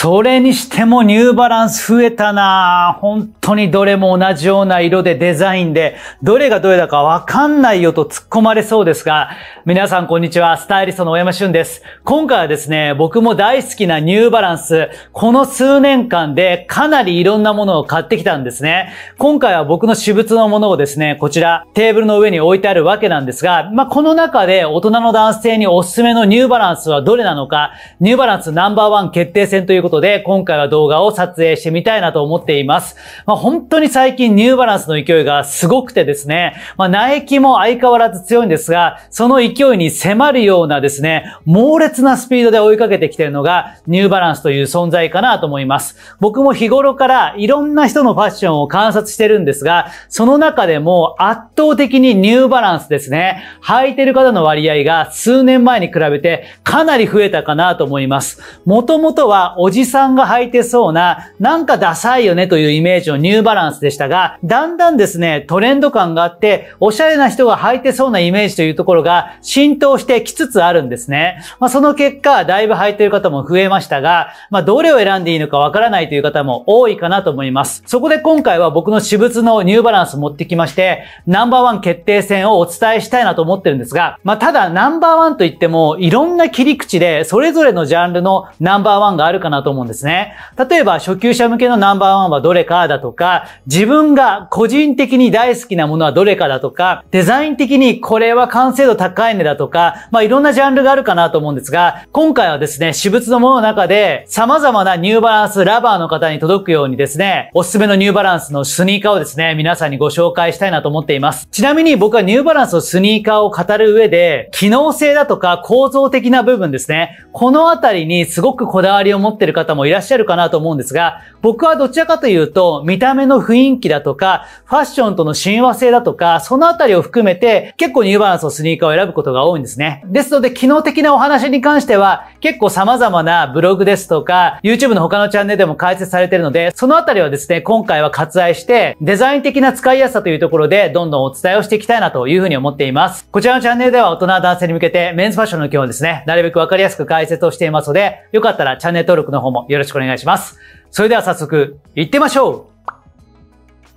それにしてもニューバランス増えたな本当にどれも同じような色でデザインで、どれがどれだかわかんないよと突っ込まれそうですが、皆さんこんにちは、スタイリストの大山俊です。今回はですね、僕も大好きなニューバランス、この数年間でかなりいろんなものを買ってきたんですね。今回は僕の私物のものをですね、こちら、テーブルの上に置いてあるわけなんですが、まあ、この中で大人の男性におすすめのニューバランスはどれなのか、ニューバランスナンバーワン決定戦ということことで、今回は動画を撮影してみたいなと思っています。まあ、本当に最近ニューバランスの勢いがすごくてですね、まあ、ナも相変わらず強いんですが、その勢いに迫るようなですね、猛烈なスピードで追いかけてきているのが、ニューバランスという存在かなと思います。僕も日頃からいろんな人のファッションを観察してるんですが、その中でも圧倒的にニューバランスですね、履いてる方の割合が数年前に比べてかなり増えたかなと思います。もともとはおじじさんが履いてそうな、なんかダサいよねというイメージのニューバランスでしたが、だんだんですね、トレンド感があって、おしゃれな人が履いてそうなイメージというところが浸透してきつつあるんですね。まあ、その結果、だいぶ履いてる方も増えましたが、まあ、どれを選んでいいのかわからないという方も多いかなと思います。そこで今回は僕の私物のニューバランス持ってきまして、ナンバーワン決定戦をお伝えしたいなと思ってるんですが、まあ、ただナンバーワンといっても、いろんな切り口で、それぞれのジャンルのナンバーワンがあるかなとと思うんですね。例えば、初級者向けのナンバーワンはどれかだとか、自分が個人的に大好きなものはどれかだとか、デザイン的にこれは完成度高いねだとか、まあいろんなジャンルがあるかなと思うんですが、今回はですね、私物のものの中で、様々なニューバランスラバーの方に届くようにですね、おすすめのニューバランスのスニーカーをですね、皆さんにご紹介したいなと思っています。ちなみに僕はニューバランスのスニーカーを語る上で、機能性だとか構造的な部分ですね、このあたりにすごくこだわりを持ってる方もいらっしゃるかなと思うんですが、僕はどちらかというと、見た目の雰囲気だとか、ファッションとの親和性だとか、そのあたりを含めて、結構ニューバランスのスニーカーを選ぶことが多いんですね。ですので、機能的なお話に関しては、結構様々なブログですとか、YouTube の他のチャンネルでも解説されているので、そのあたりはですね、今回は割愛して、デザイン的な使いやすさというところで、どんどんお伝えをしていきたいなというふうに思っています。こちらのチャンネルでは、大人男性に向けて、メンズファッションの基本ですね、なるべくわかりやすく解説をしていますので、よかったらチャンネル登録の方方もよろしくお願いします。それでは早速、行ってみましょう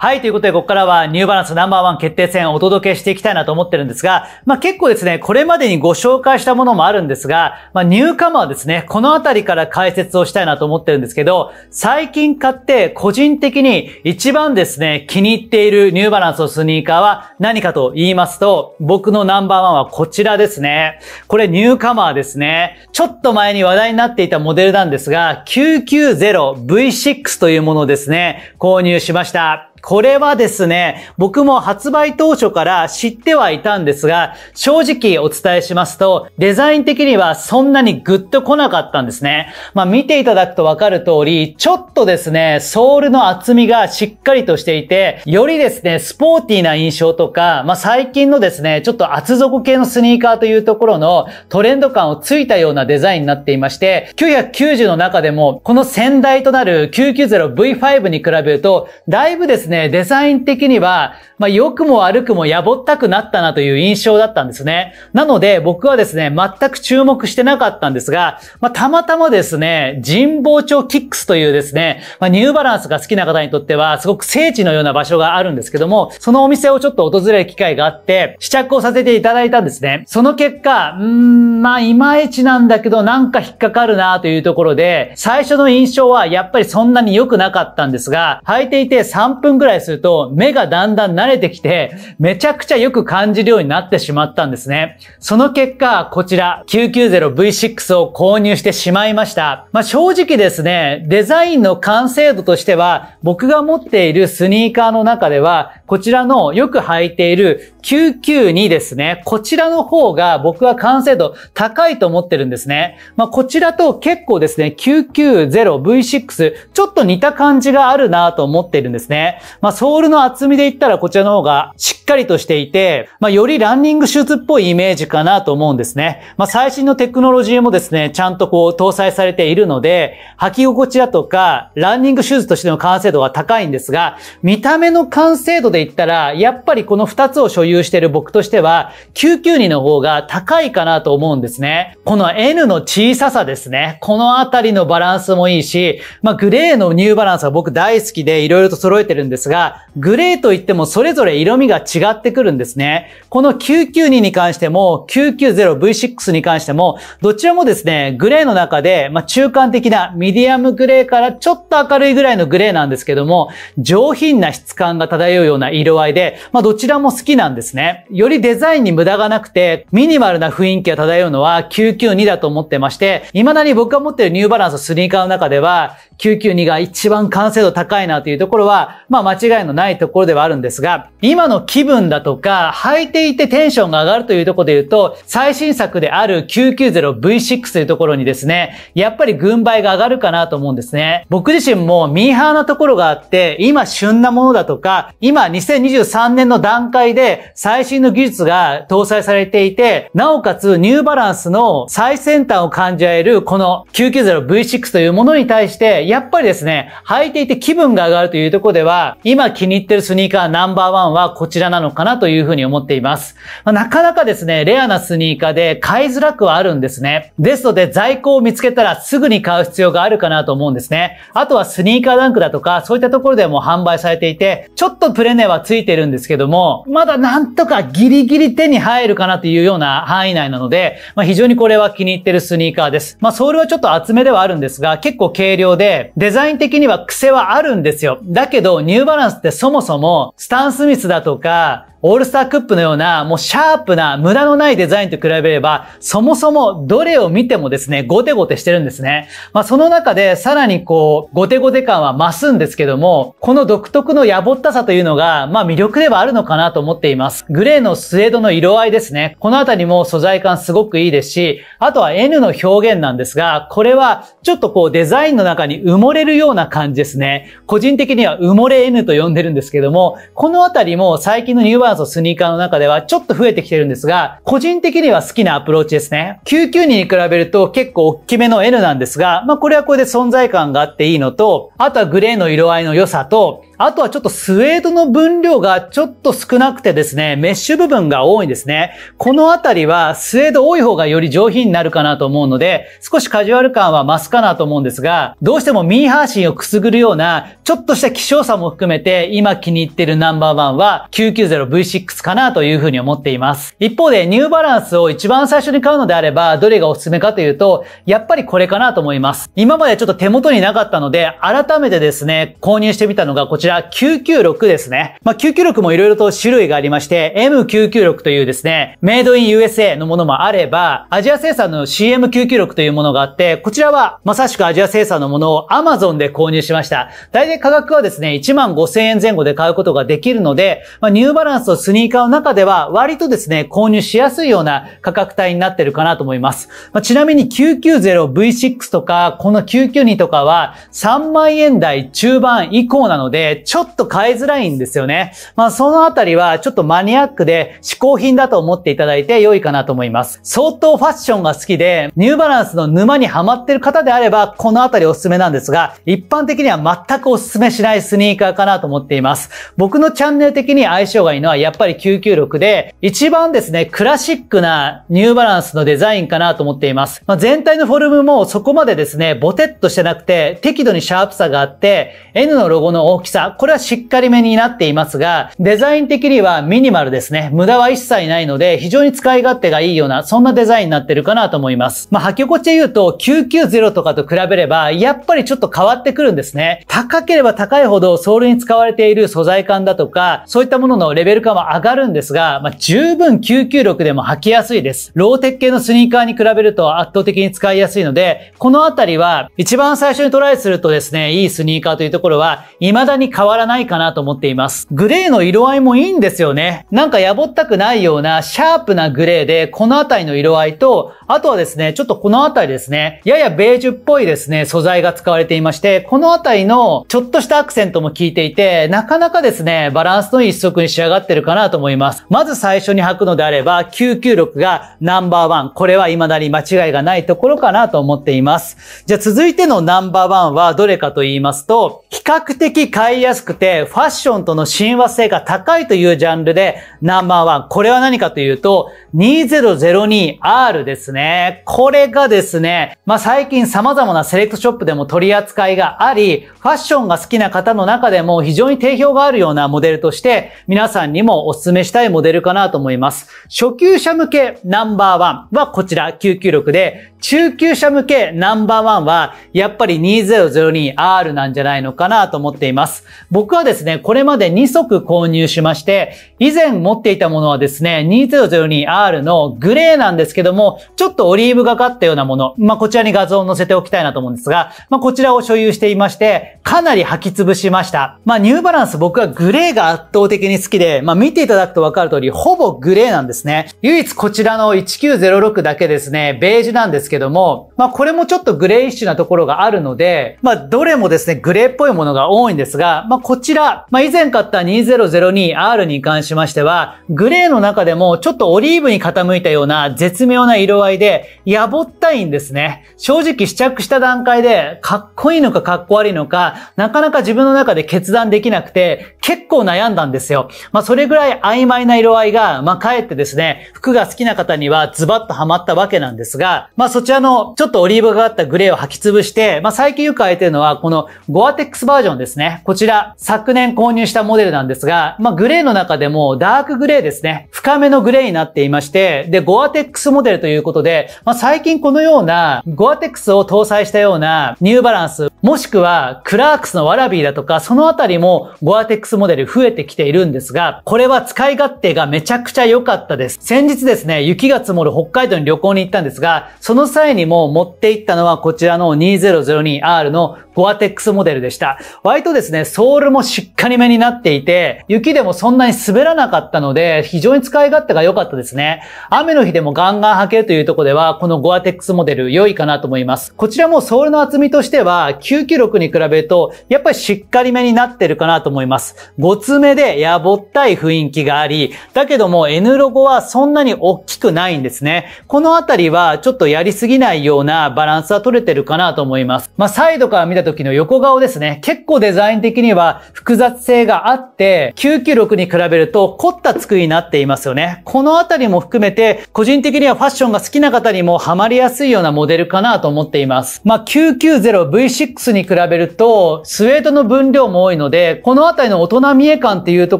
はい、ということで、ここからはニューバランスナンバーワン決定戦をお届けしていきたいなと思ってるんですが、まあ結構ですね、これまでにご紹介したものもあるんですが、まあニューカマーですね、このあたりから解説をしたいなと思ってるんですけど、最近買って個人的に一番ですね、気に入っているニューバランスのスニーカーは何かと言いますと、僕のナンバーワンはこちらですね。これニューカマーですね。ちょっと前に話題になっていたモデルなんですが、990V6 というものをですね、購入しました。これはですね、僕も発売当初から知ってはいたんですが、正直お伝えしますと、デザイン的にはそんなにグッと来なかったんですね。まあ見ていただくとわかる通り、ちょっとですね、ソールの厚みがしっかりとしていて、よりですね、スポーティーな印象とか、まあ最近のですね、ちょっと厚底系のスニーカーというところのトレンド感をついたようなデザインになっていまして、990の中でも、この先代となる 990V5 に比べると、だいぶですね、ね、デザイン的には、まあ、良くも悪くもやぼったくなったなという印象だったんですね。なので、僕はですね、全く注目してなかったんですが、まあ、たまたまですね、神保町キックスというですね、まあ、ニューバランスが好きな方にとっては、すごく聖地のような場所があるんですけども、そのお店をちょっと訪れる機会があって、試着をさせていただいたんですね。その結果、うーん、まあ、いまいちなんだけど、なんか引っかかるなというところで、最初の印象はやっぱりそんなに良くなかったんですが、履いていて3分ぐらいすると、目がだんだん慣れてきて、めちゃくちゃよく感じるようになってしまったんですね。その結果、こちら、990V6 を購入してしまいました。まあ、正直ですね、デザインの完成度としては、僕が持っているスニーカーの中では、こちらのよく履いている992ですね。こちらの方が僕は完成度高いと思ってるんですね。まあ、こちらと結構ですね、990V6、ちょっと似た感じがあるなと思ってるんですね。まあ、ソールの厚みで言ったらこちらの方がしっかりとしていて、まあ、よりランニングシューズっぽいイメージかなと思うんですね。まあ、最新のテクノロジーもですね、ちゃんとこう搭載されているので、履き心地だとか、ランニングシューズとしての完成度は高いんですが、見た目の完成度で言ったら、やっぱりこの2つを所有有している僕としては、992の方が高いかなと思うんですね。この N の小ささですね。このあたりのバランスもいいし、まあ、グレーのニューバランスは僕大好きで色々と揃えてるんですが、グレーといってもそれぞれ色味が違ってくるんですね。この992に関しても、990V6 に関しても、どちらもですね、グレーの中で、まあ、中間的なミディアムグレーからちょっと明るいぐらいのグレーなんですけども、上品な質感が漂うような色合いで、まあ、どちらも好きなんですですね。よりデザインに無駄がなくて、ミニマルな雰囲気が漂うのは992だと思ってまして、未だに僕が持ってるニューバランスのスニーカーの中では、992が一番完成度高いなというところは、まあ間違いのないところではあるんですが、今の気分だとか、履いていてテンションが上がるというところで言うと、最新作である 990V6 というところにですね、やっぱり軍配が上がるかなと思うんですね。僕自身もミーハーなところがあって、今旬なものだとか、今2023年の段階で最新の技術が搭載されていて、なおかつニューバランスの最先端を感じられるこの 990V6 というものに対して、やっぱりですね、履いていて気分が上がるというところでは、今気に入ってるスニーカーナンバーワンはこちらなのかなというふうに思っています。まあ、なかなかですね、レアなスニーカーで買いづらくはあるんですね。ですので、在庫を見つけたらすぐに買う必要があるかなと思うんですね。あとはスニーカーランクだとか、そういったところでも販売されていて、ちょっとプレネはついてるんですけども、まだなんとかギリギリ手に入るかなというような範囲内なので、まあ、非常にこれは気に入ってるスニーカーです。まあ、ソールはちょっと厚めではあるんですが、結構軽量で、デザイン的には癖はあるんですよ。だけど、ニューバランスってそもそも、スタン・スミスだとか、オールスタークップのような、もうシャープな、無駄のないデザインと比べれば、そもそもどれを見てもですね、ゴテゴテしてるんですね。まあ、その中で、さらにこう、ゴテゴテ感は増すんですけども、この独特のやぼったさというのが、まあ、魅力ではあるのかなと思っています。グレーのスエードの色合いですね。このあたりも素材感すごくいいですし、あとは N の表現なんですが、これは、ちょっとこう、デザインの中に埋もれるような感じですね。個人的には埋もれ N と呼んでるんですけども、このあたりも最近のニューババーとスニーカーの中ではちょっと増えてきてるんですが、個人的には好きなアプローチですね。992に比べると結構大きめの N なんですが、まあこれはこれで存在感があっていいのと、あとはグレーの色合いの良さと、あとはちょっとスウェードの分量がちょっと少なくてですね、メッシュ部分が多いんですね。このあたりはスウェード多い方がより上品になるかなと思うので、少しカジュアル感は増すかなと思うんですが、どうしてもミーハーシンをくすぐるような、ちょっとした希少さも含めて、今気に入ってるナンバーワンは 990V6 かなというふうに思っています。一方でニューバランスを一番最初に買うのであれば、どれがおすすめかというと、やっぱりこれかなと思います。今までちょっと手元になかったので、改めてですね、購入してみたのがこちらら996ですね。まあ、996も色々と種類がありまして、M996 というですね、メイドイン USA のものもあれば、アジア生産の CM996 というものがあって、こちらはまさしくアジア生産のものを Amazon で購入しました。大体価格はですね、1万5000円前後で買うことができるので、まあ、ニューバランスとスニーカーの中では割とですね、購入しやすいような価格帯になってるかなと思います。まあ、ちなみに 990V6 とか、この992とかは3万円台中盤以降なので、ちょっと買いづらいんですよね。まあ、そのあたりはちょっとマニアックで嗜好品だと思っていただいて良いかなと思います。相当ファッションが好きで、ニューバランスの沼にハマってる方であれば、このあたりおすすめなんですが、一般的には全くおすすめしないスニーカーかなと思っています。僕のチャンネル的に相性がいいのはやっぱり996で、一番ですね、クラシックなニューバランスのデザインかなと思っています。まあ、全体のフォルムもそこまでですね、ボテッとしてなくて、適度にシャープさがあって、N のロゴの大きさ、。これはしっかりめになっていますが、デザイン的にはミニマルですね。無駄は一切ないので、非常に使い勝手がいいような、そんなデザインになってるかなと思います。まあ、履き心地で言うと、990とかと比べれば、やっぱりちょっと変わってくるんですね。高ければ高いほど、ソールに使われている素材感だとか、そういったもののレベル感は上がるんですが、まあ、十分996でも履きやすいです。ローテック系のスニーカーに比べると圧倒的に使いやすいので、このあたりは、一番最初にトライするとですね、いいスニーカーというところは、未だに変わらないかなと思っています。グレーの色合いもいいんですよね。なんかやぼったくないようなシャープなグレーで、このあたりの色合いと、あとはですね、ちょっとこのあたりですね、ややベージュっぽいですね、素材が使われていまして、このあたりのちょっとしたアクセントも効いていて、なかなかですね、バランスのいい一足に仕上がってるかなと思います。まず最初に履くのであれば、996がナンバーワン。これは未だに間違いがないところかなと思っています。じゃあ続いてのナンバーワンはどれかと言いますと、比較的改いやすくて、ファッションとの親和性が高いというジャンルで、ナンバーワン。これは何かというと、2002R ですね。これがですね、まあ、最近様々なセレクトショップでも取り扱いがあり、ファッションが好きな方の中でも非常に定評があるようなモデルとして、皆さんにもお勧めしたいモデルかなと思います。初級者向けナンバーワンはこちら996で、中級者向けナンバーワンは、やっぱり 2002R なんじゃないのかなと思っています。僕はですね、これまで2足購入しまして、以前持っていたものはですね、2002R のグレーなんですけども、ちょっとオリーブがかったようなもの、まあ、こちらに画像を載せておきたいなと思うんですが、まあ、こちらを所有していまして、かなり履き潰しました。まあ、ニューバランス僕はグレーが圧倒的に好きで、まあ、見ていただくとわかる通り、ほぼグレーなんですね。唯一こちらの1906だけですね、ベージュなんですけども、まあこれもちょっとグレイッシュなところがあるので、まあどれもですね、グレーっぽいものが多いんですが、まあこちら、まあ以前買った 2002R に関しましては、グレーの中でもちょっとオリーブに傾いたような絶妙な色合いで、やぼったいんですね。正直試着した段階で、かっこいいのかかっこ悪いのか、なかなか自分の中で決断できなくて、結構悩んだんですよ。まあそれぐらい曖昧な色合いが、まあかえってですね、服が好きな方にはズバッとハマったわけなんですが、まあそこちらのちょっとオリーブがかったグレーを履き潰して、まあ、最近よく履いてるのは、このゴアテックスバージョンですね。こちら、昨年購入したモデルなんですが、まあ、グレーの中でもダークグレーですね。深めのグレーになっていまして、で、ゴアテックスモデルということで、まあ、最近このような、ゴアテックスを搭載したようなニューバランス、もしくはクラークスのワラビーだとか、そのあたりもゴアテックスモデル増えてきているんですが、これは使い勝手がめちゃくちゃ良かったです。先日ですね、雪が積もる北海道に旅行に行ったんですが、その際にも持っていったのはこちらの 2002R のゴアテックスモデルでした。割とですね、ソールもしっかりめになっていて、雪でもそんなに滑らなかったので、非常に使い勝手が良かったですね。雨の日でもガンガン履けるというとこでは、このゴアテックスモデル良いかなと思います。こちらもソールの厚みとしては、996に比べると、やっぱりしっかりめになってるかなと思います。ごつめでやぼったい雰囲気があり、だけども N ロゴはそんなに大きくないんですね。このあたりは、ちょっとやりすぎないようなバランスは取れてるかなと思います。まあ、サイドから見たた時の横顔ですね。結構デザイン的には複雑性があって、996に比べると凝った作りになっていますよね。このあたりも含めて、個人的にはファッションが好きな方にもハマりやすいようなモデルかなと思っています。まあ、990V6 に比べると、スウェードの分量も多いので、このあたりの大人見え感っていうと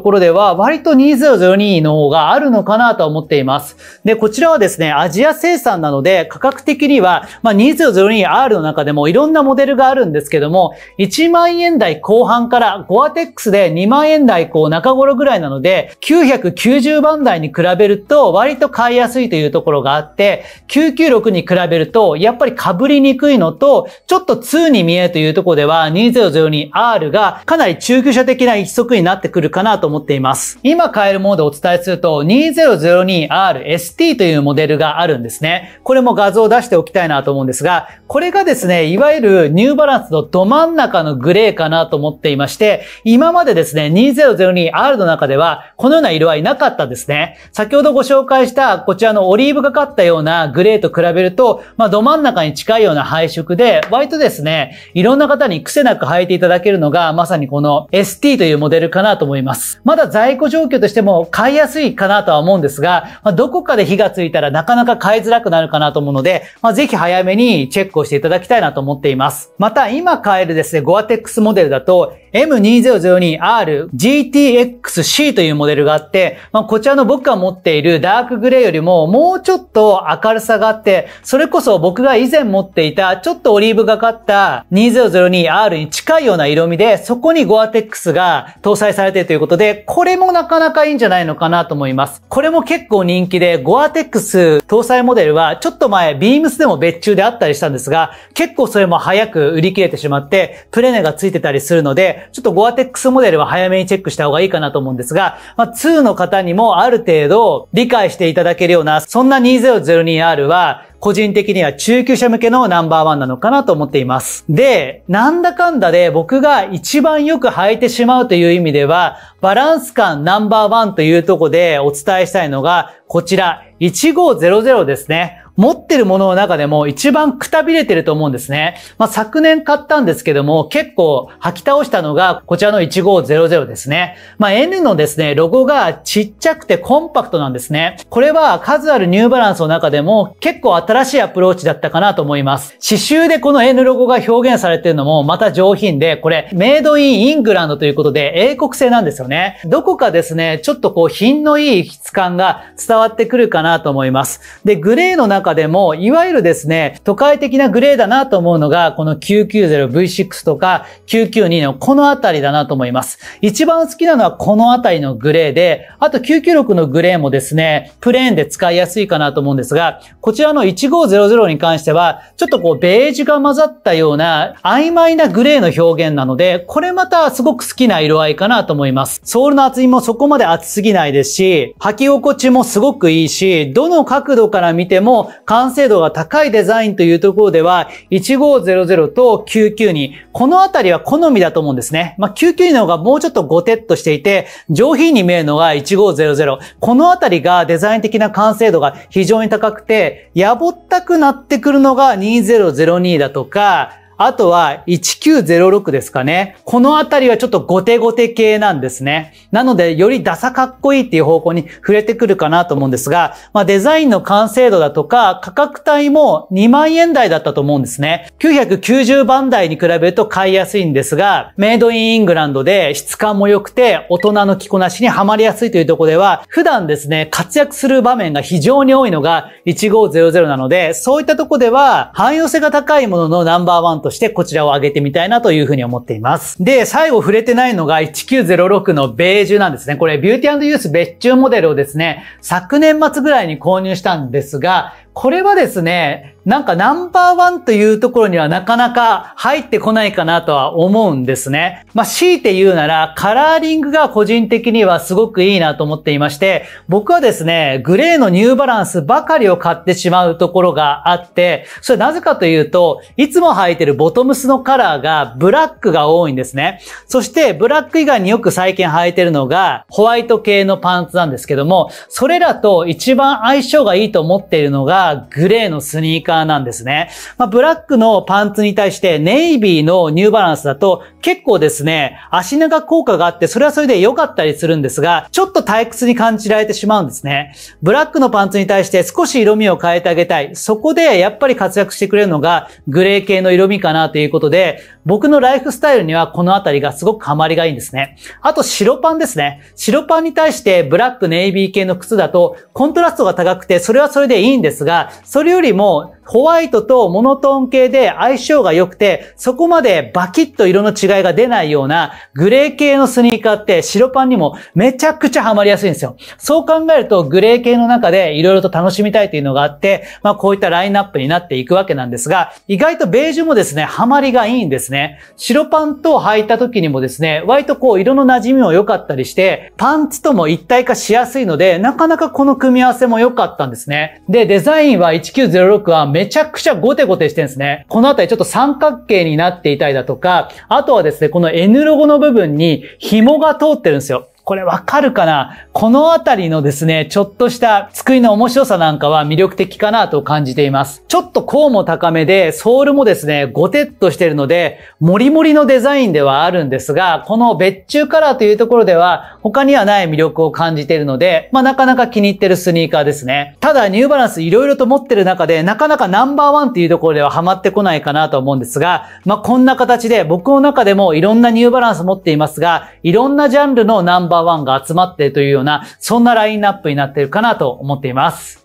ころでは、割と2002の方があるのかなと思っています。で、こちらはですね、アジア生産なので、価格的には、まあ、2002R の中でもいろんなモデルがあるんですけども、1万円台後半からゴアテックスで2万円台こう中頃ぐらいなので、990番台に比べると割と買いやすいというところがあって、996に比べるとやっぱり被りにくいのと、ちょっと2に見えるというところでは 2002R がかなり中級者的な一足になってくるかなと思っています。今買えるものでお伝えすると 2002RST というモデルがあるんですね。これも画像を出しておきたいなと思うんですが、これがですね、いわゆるニューバランスのど真ん中のグレーかなと思っていまして、今までですね、2002R の中では、このような色合いなかったですね。先ほどご紹介したこちらのオリーブがかったようなグレーと比べると、まあ、ど真ん中に近いような配色で、割とですね、いろんな方に癖なく履いていただけるのが、まさにこの ST というモデルかなと思います。まだ在庫状況としても買いやすいかなとは思うんですが、まあ、どこかで火がついたらなかなか買いづらくなるかなと思うので、まあ、ぜひ早めにチェックをしていただきたいなと思っています。また今今買えるですね、ゴアテックスモデルだと M2002R GTX-C というモデルがあって、まあ、こちらの僕が持っているダークグレーよりももうちょっと明るさがあって、それこそ僕が以前持っていたちょっとオリーブがかった 2002R に近いような色味で、そこにゴアテックスが搭載されているということで、これもなかなかいいんじゃないのかなと思います。これも結構人気で、ゴアテックス搭載モデルはちょっと前、ビームスでも別注であったりしたんですが、結構それも早く売り切れてしまって、プレネがついてたりするので、ちょっとゴアテックスモデルは早めにチェックした方がいいかなと思うんですが、まあ、2の方にもある程度理解していただけるような、そんな 2002R は、個人的には中級者向けのナンバーワンなのかなと思っています。で、なんだかんだで僕が一番よく履いてしまうという意味では、バランス感ナンバーワンというとこでお伝えしたいのが、こちら、1500ですね。持ってるものの中でも一番くたびれてると思うんですね。まあ、昨年買ったんですけども、結構吐き倒したのがこちらの1500ですね。まあ、N のですね、ロゴがちっちゃくてコンパクトなんですね。これは数あるニューバランスの中でも結構新しいアプローチだったかなと思います。刺繍でこの N ロゴが表現されてるのもまた上品で、これメイドインイングランドということで英国製なんですよね。どこかですね、ちょっとこう品のいい質感が伝わってくるかなと思います。で、グレーの中中でも、いわゆるですね、都会的なグレーだなと思うのが、この 990V6 とか992のこのあたりだなと思います。一番好きなのはこのあたりのグレーで、あと996のグレーもですね、プレーンで使いやすいかなと思うんですが、こちらの1500に関しては、ちょっとこうベージュが混ざったような曖昧なグレーの表現なので、これまたすごく好きな色合いかなと思います。ソールの厚みもそこまで厚すぎないですし、履き心地もすごくいいし、どの角度から見ても完成度が高いデザインというところでは、1500と992、このあたりは好みだと思うんですね。まあ、992の方がもうちょっとゴテッとしていて、上品に見えるのが1500。このあたりがデザイン的な完成度が非常に高くて、やぼったくなってくるのが2002だとか、あとは1906ですかね。このあたりはちょっとゴテゴテ系なんですね。なので、よりダサかっこいいっていう方向に触れてくるかなと思うんですが、まあ、デザインの完成度だとか、価格帯も2万円台だったと思うんですね。990番台に比べると買いやすいんですが、メイドインイングランドで質感も良くて、大人の着こなしにはまりやすいというところでは、普段ですね、活躍する場面が非常に多いのが1500なので、そういったところでは、汎用性が高いもののナンバーワンとしてこちらを上げてみたいなというふうに思っています。で、最後触れてないのが1906のベージュなんですね。これビューティーユース別注モデルをですね、昨年末ぐらいに購入したんですが、これはですね、なんかナンバーワンというところにはなかなか入ってこないかなとは思うんですね。まあ、強いて言うなら、カラーリングが個人的にはすごくいいなと思っていまして、僕はですね、グレーのニューバランスばかりを買ってしまうところがあって、それなぜかというと、いつも履いてるボトムスのカラーがブラックが多いんですね。そして、ブラック以外によく最近履いてるのが、ホワイト系のパンツなんですけども、それらと一番相性がいいと思っているのが、グレーのスニーカーなんですね。まあ、ブラックのパンツに対してネイビーのニューバランスだと結構ですね、足長効果があって、それはそれで良かったりするんですが、ちょっと退屈に感じられてしまうんですね。ブラックのパンツに対して少し色味を変えてあげたい。そこでやっぱり活躍してくれるのがグレー系の色味かなということで、僕のライフスタイルにはこのあたりがすごくハマりがいいんですね。あと白パンですね。白パンに対してブラックネイビー系の靴だとコントラストが高くてそれはそれでいいんですが、それよりもホワイトとモノトーン系で相性が良くて、そこまでバキッと色の違いが出ないようなグレー系のスニーカーって白パンにもめちゃくちゃハマりやすいんですよ。そう考えるとグレー系の中で色々と楽しみたいというのがあって、まあこういったラインナップになっていくわけなんですが、意外とベージュもですね、ハマりがいいんですね。白パンと履いた時にもですね、割とこう色の馴染みも良かったりして、パンツとも一体化しやすいので、なかなかこの組み合わせも良かったんですね。で、デザインは1906はめちゃくちゃゴテゴテしてるんですね。このあたりちょっと三角形になっていたりだとか、あとはですね、この N ロゴの部分に紐が通ってるんですよ。これわかるかなこのあたりのですね、ちょっとした机の面白さなんかは魅力的かなと感じています。ちょっと甲も高めで、ソールもですね、ゴテッとしてるので、もりもりのデザインではあるんですが、この別注カラーというところでは、他にはない魅力を感じているので、まあなかなか気に入ってるスニーカーですね。ただニューバランスいろいろと持ってる中で、なかなかナンバーワンっていうところではハマってこないかなと思うんですが、まあこんな形で僕の中でもいろんなニューバランス持っていますが、いろんなジャンルのナンバーナンバーワンが集まってというような、そんなラインナップになっているかなと思っています。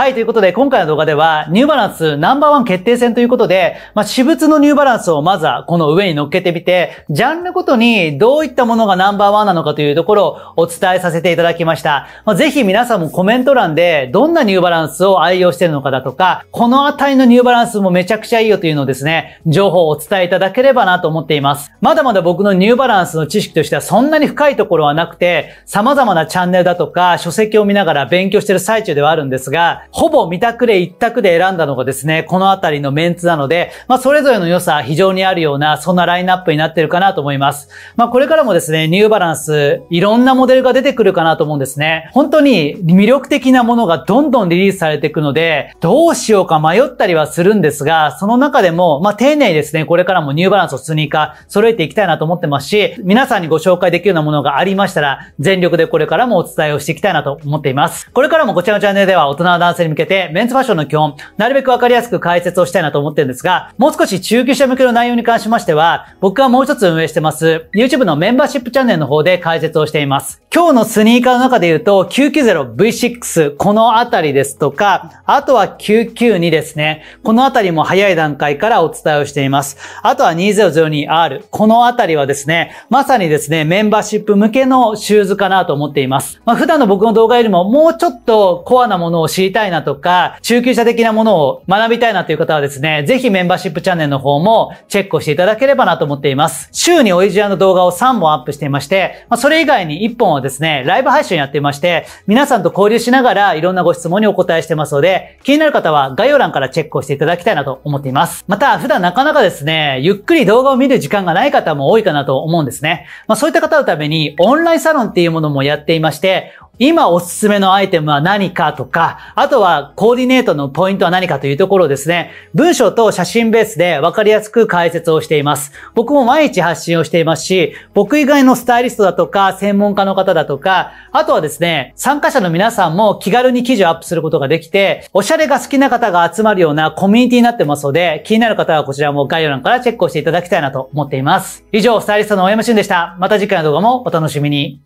はい、ということで、今回の動画では、ニューバランスナンバーワン決定戦ということで、まあ、私物のニューバランスをまずはこの上に乗っけてみて、ジャンルごとにどういったものがナンバーワンなのかというところをお伝えさせていただきました。まあ、ぜひ皆さんもコメント欄で、どんなニューバランスを愛用しているのかだとか、この値のニューバランスもめちゃくちゃいいよというのをですね、情報をお伝えいただければなと思っています。まだまだ僕のニューバランスの知識としてはそんなに深いところはなくて、様々なチャンネルだとか書籍を見ながら勉強してる最中ではあるんですが、ほぼ見たくれ一択で選んだのがですね、このあたりのメンツなので、まあ、それぞれの良さ非常にあるような、そんなラインナップになってるかなと思います。まあ、これからもですね、ニューバランス、いろんなモデルが出てくるかなと思うんですね。本当に魅力的なものがどんどんリリースされていくので、どうしようか迷ったりはするんですが、その中でも、まあ、丁寧にですね、これからもニューバランスをスニーカー、揃えていきたいなと思ってますし、皆さんにご紹介できるようなものがありましたら、全力でこれからもお伝えをしていきたいなと思っています。これからもこちらのチャンネルでは大人完成に向けて、メンツファッションの基本、なるべくわかりやすく解説をしたいなと思ってるんですが、もう少し中級者向けの内容に関しましては、僕はもう一つ運営してます、YouTube のメンバーシップチャンネルの方で解説をしています。今日のスニーカーの中で言うと、990V6、このあたりですとか、あとは992ですね。このあたりも早い段階からお伝えをしています。あとは 2002R、このあたりはですね、まさにですね、メンバーシップ向けのシューズかなと思っています。まあ、普段の僕の動画よりももうちょっとコアなものを知りたいたいなとか、中級者的なものを学びたいなという方はですね、ぜひメンバーシップチャンネルの方もチェックをしていただければなと思っています。週にオリジナルの動画を3本アップしていまして、まあ、それ以外に1本はですね、ライブ配信やっていまして、皆さんと交流しながらいろんなご質問にお答えしてますので、気になる方は概要欄からチェックをしていただきたいなと思っています。また、普段なかなかですね、ゆっくり動画を見る時間がない方も多いかなと思うんですね。まあ、そういった方のために、オンラインサロンっていうものもやっていまして、今おすすめのアイテムは何かとか、あとはコーディネートのポイントは何かというところですね、文章と写真ベースで分かりやすく解説をしています。僕も毎日発信をしていますし、僕以外のスタイリストだとか、専門家の方だとか、あとはですね、参加者の皆さんも気軽に記事をアップすることができて、おしゃれが好きな方が集まるようなコミュニティになってますので、気になる方はこちらも概要欄からチェックをしていただきたいなと思っています。以上、スタイリストの o 山 c でした。また次回の動画もお楽しみに。